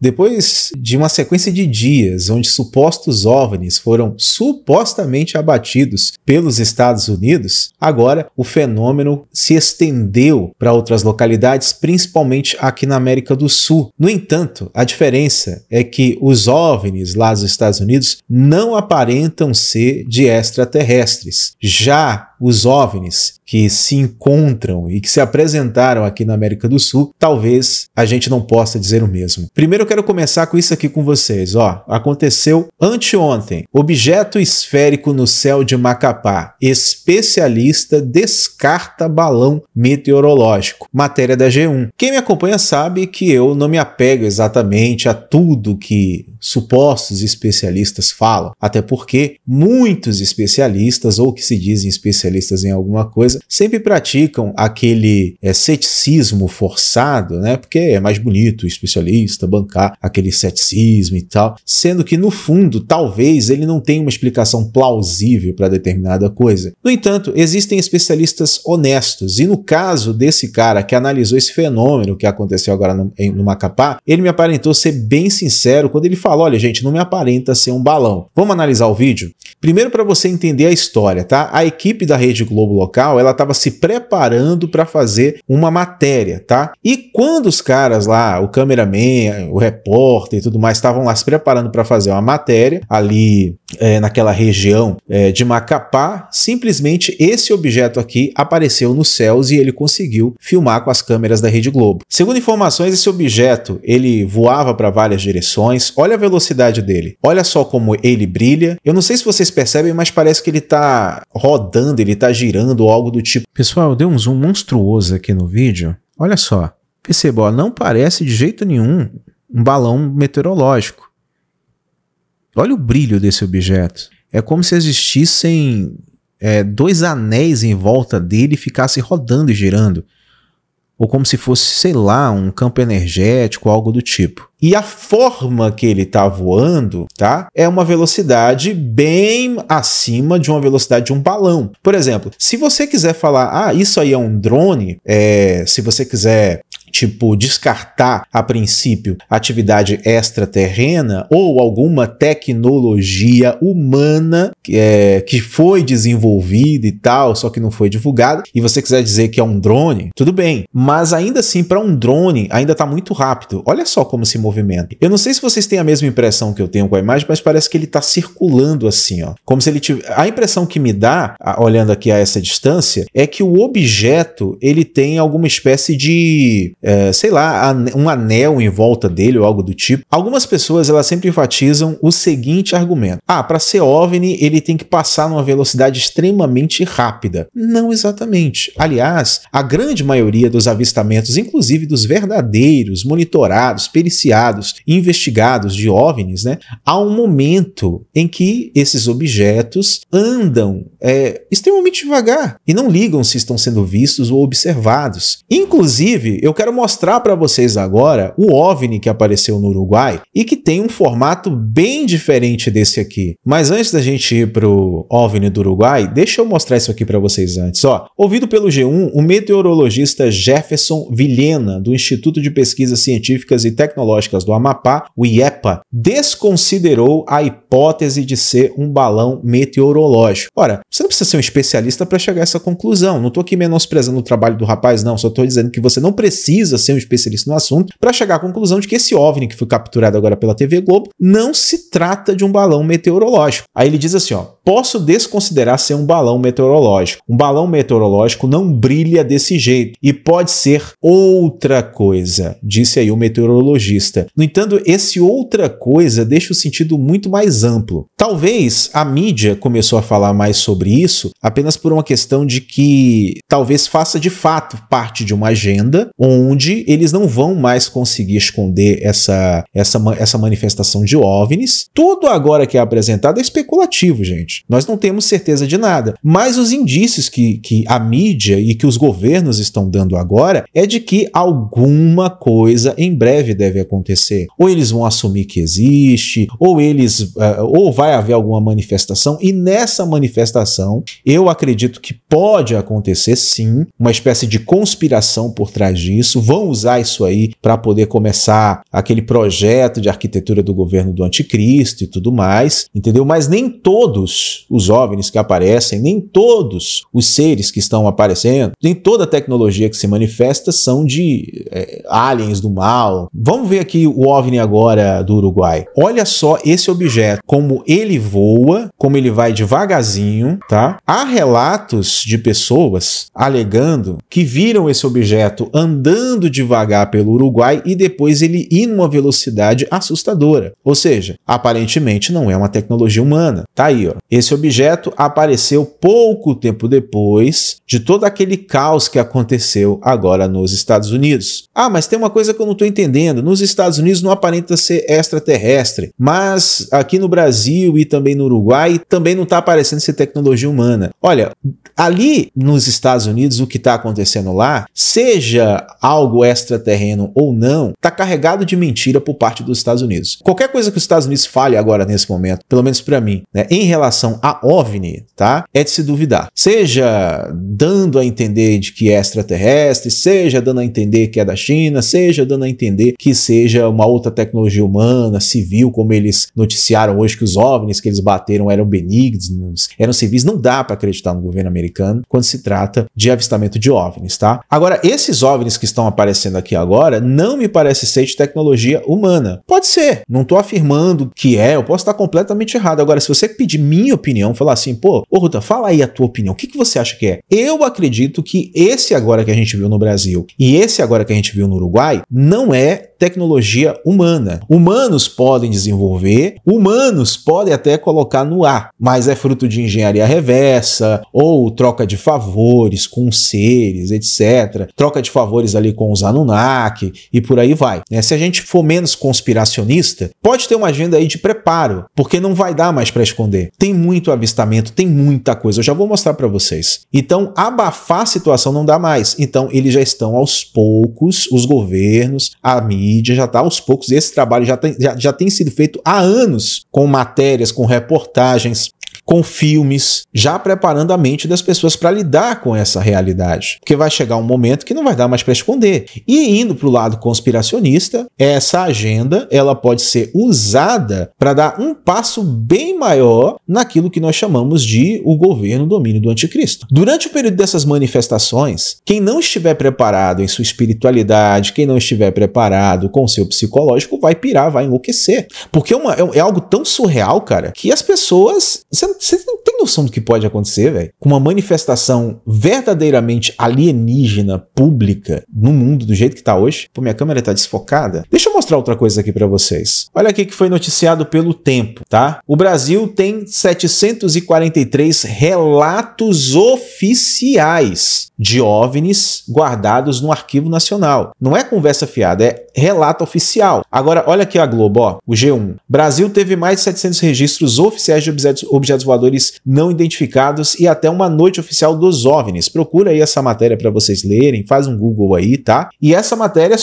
Depois de uma sequência de dias onde supostos OVNIs foram supostamente abatidos pelos Estados Unidos, agora o fenômeno se estendeu para outras localidades, principalmente aqui na América do Sul. No entanto, a diferença é que os OVNIs lá dos Estados Unidos não aparentam ser de extraterrestres. Já os OVNIs que se encontram e que se apresentaram aqui na América do Sul, talvez a gente não possa dizer o mesmo. Primeiro quero começar com isso aqui com vocês, ó. Aconteceu anteontem. Objeto esférico no céu de Macapá. Especialista descarta balão meteorológico. Matéria da G1. Quem me acompanha sabe que eu não me apego exatamente a tudo que supostos especialistas falam, até porque muitos especialistas ou que se dizem especialistas em alguma coisa sempre praticam aquele é, ceticismo forçado, né? Porque é mais bonito, especialista, bancário tá? Aquele ceticismo e tal, sendo que no fundo, talvez ele não tenha uma explicação plausível para determinada coisa. No entanto, existem especialistas honestos e no caso desse cara que analisou esse fenômeno que aconteceu agora no, em, no Macapá, ele me aparentou ser bem sincero quando ele falou, olha gente, não me aparenta ser um balão. Vamos analisar o vídeo? Primeiro para você entender a história, tá? A equipe da Rede Globo local, ela estava se preparando para fazer uma matéria, tá? E quando os caras lá, o cameraman, o repórter e tudo mais estavam lá se preparando para fazer uma matéria ali é, naquela região é, de Macapá, simplesmente esse objeto aqui apareceu nos céus e ele conseguiu filmar com as câmeras da Rede Globo. Segundo informações, esse objeto ele voava para várias direções. Olha a velocidade dele. Olha só como ele brilha. Eu não sei se vocês percebem, mas parece que ele está rodando, ele está girando algo do tipo. Pessoal, deu um zoom monstruoso aqui no vídeo. Olha só. Perceba, ó, não parece de jeito nenhum um balão meteorológico Olha o brilho desse objeto. É como se existissem é, dois anéis em volta dele e ficasse rodando e girando. Ou como se fosse, sei lá, um campo energético, algo do tipo. E a forma que ele está voando, tá? É uma velocidade bem acima de uma velocidade de um balão. Por exemplo, se você quiser falar, ah, isso aí é um drone, é, se você quiser tipo descartar a princípio atividade extraterrena ou alguma tecnologia humana é, que foi desenvolvida e tal, só que não foi divulgada, e você quiser dizer que é um drone, tudo bem, mas ainda assim, para um drone, ainda está muito rápido. Olha só como se movimenta. Eu não sei se vocês têm a mesma impressão que eu tenho com a imagem, mas parece que ele está circulando assim, ó, como se ele tivesse. A impressão que me dá, olhando aqui a essa distância, é que o objeto ele tem alguma espécie de é, sei lá, um anel em volta dele ou algo do tipo. Algumas pessoas elas sempre enfatizam o seguinte argumento: ah, para ser OVNI ele tem que passar numa velocidade extremamente rápida. Não exatamente. Aliás, a grande maioria dos avistamentos, inclusive dos verdadeiros, monitorados, periciados, investigados de OVNIs, né, há um momento em que esses objetos andam é, extremamente devagar e não ligam se estão sendo vistos ou observados. Inclusive, eu quero quero mostrar para vocês agora o OVNI que apareceu no Uruguai e que tem um formato bem diferente desse aqui. Mas antes da gente ir pro OVNI do Uruguai, deixa eu mostrar isso aqui para vocês antes. Ó, ouvido pelo G1, o meteorologista Jefferson Vilhena, do Instituto de Pesquisas Científicas e Tecnológicas do Amapá, o IEPA, desconsiderou a hipótese de ser um balão meteorológico. Ora, você não precisa ser um especialista para chegar a essa conclusão. Não estou aqui menosprezando o trabalho do rapaz, não. Só estou dizendo que você não precisa precisa ser um especialista no assunto para chegar à conclusão de que esse OVNI que foi capturado agora pela TV Globo não se trata de um balão meteorológico. Aí ele diz assim, ó, posso desconsiderar ser um balão meteorológico. Um balão meteorológico não brilha desse jeito e pode ser outra coisa, disse aí o meteorologista. No entanto, esse outra coisa deixa o sentido muito mais amplo. Talvez a mídia começou a falar mais sobre isso apenas por uma questão de que talvez faça de fato parte de uma agenda onde eles não vão mais conseguir esconder essa, essa, essa manifestação de OVNIs. Tudo agora que é apresentado é especulativo, gente. Nós não temos certeza de nada, mas os indícios que, que a mídia e que os governos estão dando agora é de que alguma coisa em breve deve acontecer. Ou eles vão assumir que existe, ou eles, uh, ou vai haver alguma manifestação, e nessa manifestação eu acredito que pode acontecer sim, uma espécie de conspiração por trás disso. Vão usar isso aí para poder começar aquele projeto de arquitetura do governo do anticristo e tudo mais, entendeu? Mas nem todos os OVNIs que aparecem, nem todos os seres que estão aparecendo, nem toda a tecnologia que se manifesta são de é, aliens do mal. Vamos ver aqui o OVNI agora do Uruguai. Olha só esse objeto, como ele voa, como ele vai devagarzinho, tá? Há relatos de pessoas alegando que viram esse objeto andando devagar pelo Uruguai e depois ele ir numa velocidade assustadora. Ou seja, aparentemente não é uma tecnologia humana. Tá aí, ó. Esse objeto apareceu pouco tempo depois de todo aquele caos que aconteceu agora nos Estados Unidos. Ah, mas tem uma coisa que eu não estou entendendo: nos Estados Unidos não aparenta ser extraterrestre, mas aqui no Brasil e também no Uruguai também não está aparecendo ser tecnologia humana. Olha, ali nos Estados Unidos, o que está acontecendo lá, seja algo extraterreno ou não, está carregado de mentira por parte dos Estados Unidos. Qualquer coisa que os Estados Unidos fale agora nesse momento, pelo menos para mim, né, em relação relação a OVNI, tá? É de se duvidar. Seja dando a entender de que é extraterrestre, seja dando a entender que é da China, seja dando a entender que seja uma outra tecnologia humana, civil, como eles noticiaram hoje que os OVNIs que eles bateram eram benignos, eram civis, não dá para acreditar no governo americano quando se trata de avistamento de OVNIs, tá? Agora, esses OVNIs que estão aparecendo aqui agora não me parece ser de tecnologia humana. Pode ser, não tô afirmando que é, eu posso estar completamente errado. Agora, se você pedir minha minha opinião, falar assim, pô, ô Ruta, fala aí a tua opinião, o que, que você acha que é? Eu acredito que esse agora que a gente viu no Brasil e esse agora que a gente viu no Uruguai não é tecnologia humana. Humanos podem desenvolver, humanos podem até colocar no ar, mas é fruto de engenharia reversa ou troca de favores com seres, etc. Troca de favores ali com os Anunnaki e por aí vai. Né? Se a gente for menos conspiracionista, pode ter uma agenda aí de preparo, porque não vai dar mais para esconder. Tem muito avistamento, tem muita coisa. Eu já vou mostrar para vocês. Então, abafar a situação não dá mais. Então, eles já estão aos poucos, os governos, a mídia já está aos poucos. Esse trabalho já tem, já, já tem sido feito há anos com matérias, com reportagens, com filmes, já preparando a mente das pessoas para lidar com essa realidade. Porque vai chegar um momento que não vai dar mais para esconder. E indo para o lado conspiracionista, essa agenda ela pode ser usada para dar um passo bem maior naquilo que nós chamamos de o governo domínio do anticristo. Durante o período dessas manifestações, quem não estiver preparado em sua espiritualidade, quem não estiver preparado com seu psicológico, vai pirar, vai enlouquecer. Porque é, é, é algo tão surreal, cara, que as pessoas. Você não você não tem noção do que pode acontecer, velho? Com uma manifestação verdadeiramente alienígena, pública, no mundo do jeito que tá hoje. Pô, minha câmera tá desfocada. Deixa eu mostrar outra coisa aqui para vocês. Olha aqui que foi noticiado pelo Tempo, tá? O Brasil tem 743 relatos oficiais de OVNIs guardados no Arquivo Nacional. Não é conversa fiada, é relato oficial. Agora, olha aqui a Globo, ó, o G1. Brasil teve mais de 700 registros oficiais de objetos, objetos voadores não identificados e até uma noite oficial dos OVNIs. Procura aí essa matéria para vocês lerem, faz um Google aí, tá? E essa matéria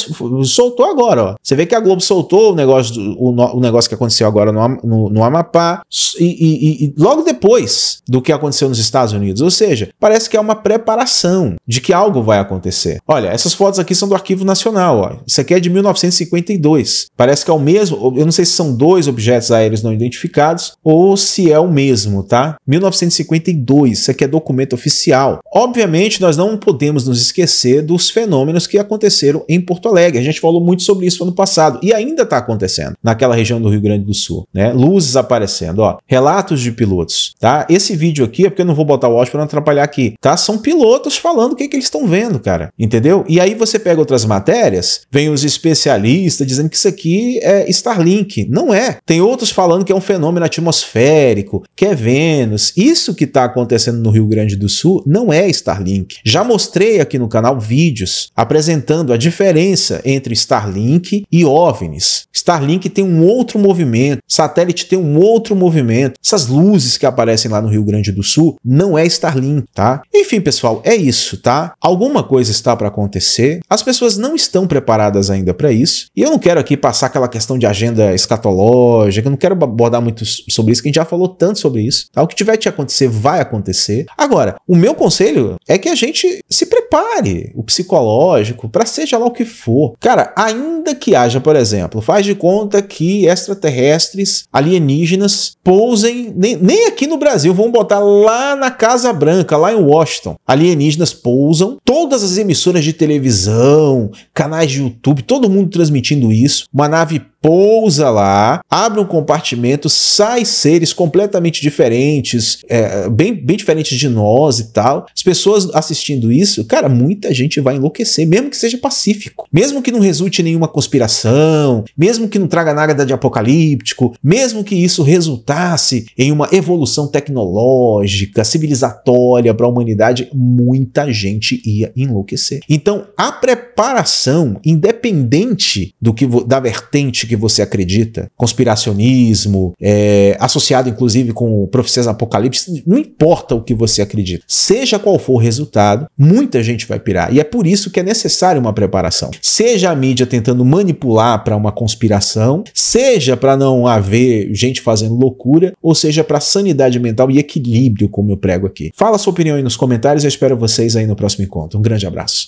soltou agora, ó. Você vê que a Globo soltou o negócio, do, o, o, negócio que aconteceu agora no, no, no Amapá e, e, e, logo depois do que aconteceu nos Estados Unidos. Ou seja, parece que é uma preparação de que algo vai acontecer. Olha, essas fotos aqui são do Arquivo Nacional, ó. Isso aqui é de 1952. Parece que é o mesmo, eu não sei se são dois objetos aéreos não identificados ou se é o mesmo mesmo, tá? 1952, isso aqui é documento oficial. Obviamente, nós não podemos nos esquecer dos fenômenos que aconteceram em Porto Alegre. A gente falou muito sobre isso ano passado e ainda está acontecendo naquela região do Rio Grande do Sul, né? Luzes aparecendo, ó. Relatos de pilotos, tá? Esse vídeo aqui é porque eu não vou botar o áudio para não atrapalhar aqui, tá? São pilotos falando o que, é que eles estão vendo, cara. Entendeu? E aí você pega outras matérias, vem os especialistas dizendo que isso aqui é Starlink. Não é. Tem outros falando que é um fenômeno atmosférico, que é Vênus. Isso que está acontecendo no Rio Grande do Sul não é Starlink. Já mostrei aqui no canal vídeos apresentando a diferença entre Starlink e OVNIs. Starlink tem um outro movimento, satélite tem um outro movimento. Essas luzes que aparecem lá no Rio Grande do Sul não é Starlink, tá? Enfim, pessoal, é isso, tá? Alguma coisa está para acontecer. As pessoas não estão preparadas ainda para isso. E eu não quero aqui passar aquela questão de agenda escatológica, eu não quero abordar muito sobre isso, que a gente já falou tanto sobre isso. Tá? O que tiver de acontecer, vai acontecer. Agora, o meu conselho é que a gente se prepare, o psicológico, para seja lá o que for. Cara, ainda que haja, por exemplo, faz de conta que extraterrestres, alienígenas, pousem, nem, nem aqui no Brasil, vão botar lá na Casa Branca, lá em Washington. Alienígenas pousam, todas as emissoras de televisão, canais de YouTube, todo mundo transmitindo isso. Uma nave pousa lá, abre um compartimento, sai seres completamente diferentes, é, bem, bem diferentes de nós e tal. As pessoas assistindo isso, cara, muita gente vai enlouquecer, mesmo que seja pacífico, mesmo que não resulte em nenhuma conspiração, mesmo que não traga nada de apocalíptico, mesmo que isso resultasse em uma evolução tecnológica, civilizatória para a humanidade, muita gente ia enlouquecer. Então, a preparação, independente do que da vertente que que você acredita, conspiracionismo, é, associado inclusive com profecias apocalipse, não importa o que você acredita. Seja qual for o resultado, muita gente vai pirar. E é por isso que é necessário uma preparação. Seja a mídia tentando manipular para uma conspiração, seja para não haver gente fazendo loucura, ou seja para sanidade mental e equilíbrio, como eu prego aqui. Fala sua opinião aí nos comentários, eu espero vocês aí no próximo encontro. Um grande abraço.